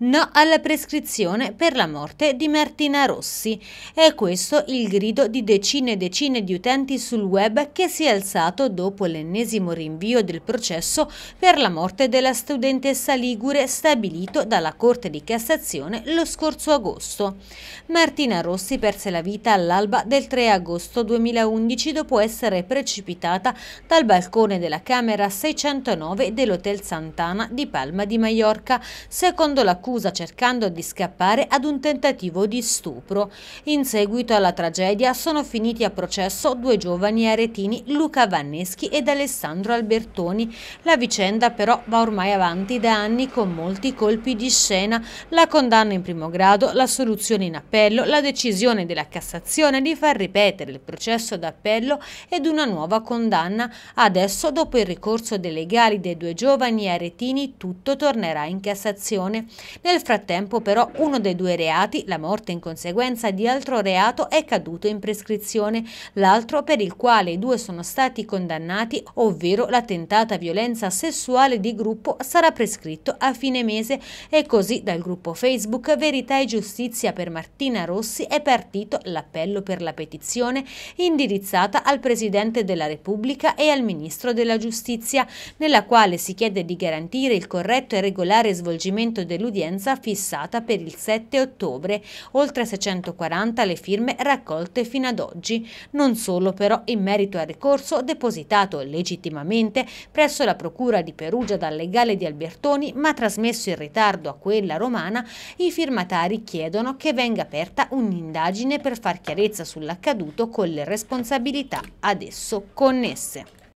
No alla prescrizione per la morte di Martina Rossi. È questo il grido di decine e decine di utenti sul web che si è alzato dopo l'ennesimo rinvio del processo per la morte della studentessa Ligure stabilito dalla Corte di Cassazione lo scorso agosto. Martina Rossi perse la vita all'alba del 3 agosto 2011 dopo essere precipitata dal balcone della Camera 609 dell'Hotel Santana di Palma di Maiorca, secondo l'accusa accusa cercando di scappare ad un tentativo di stupro. In seguito alla tragedia sono finiti a processo due giovani aretini Luca Vanneschi ed Alessandro Albertoni. La vicenda però va ormai avanti da anni con molti colpi di scena, la condanna in primo grado, la soluzione in appello, la decisione della Cassazione di far ripetere il processo d'appello ed una nuova condanna. Adesso, dopo il ricorso dei legali dei due giovani aretini, tutto tornerà in Cassazione. Nel frattempo però uno dei due reati, la morte in conseguenza di altro reato, è caduto in prescrizione, l'altro per il quale i due sono stati condannati, ovvero la tentata violenza sessuale di gruppo, sarà prescritto a fine mese e così dal gruppo Facebook Verità e Giustizia per Martina Rossi è partito l'appello per la petizione indirizzata al Presidente della Repubblica e al Ministro della Giustizia, nella quale si chiede di garantire il corretto e regolare svolgimento dell'udienza scadenza fissata per il 7 ottobre, oltre 640 le firme raccolte fino ad oggi, non solo però in merito al ricorso depositato legittimamente presso la Procura di Perugia dal legale di Albertoni, ma trasmesso in ritardo a quella romana, i firmatari chiedono che venga aperta un'indagine per far chiarezza sull'accaduto con le responsabilità ad esso connesse.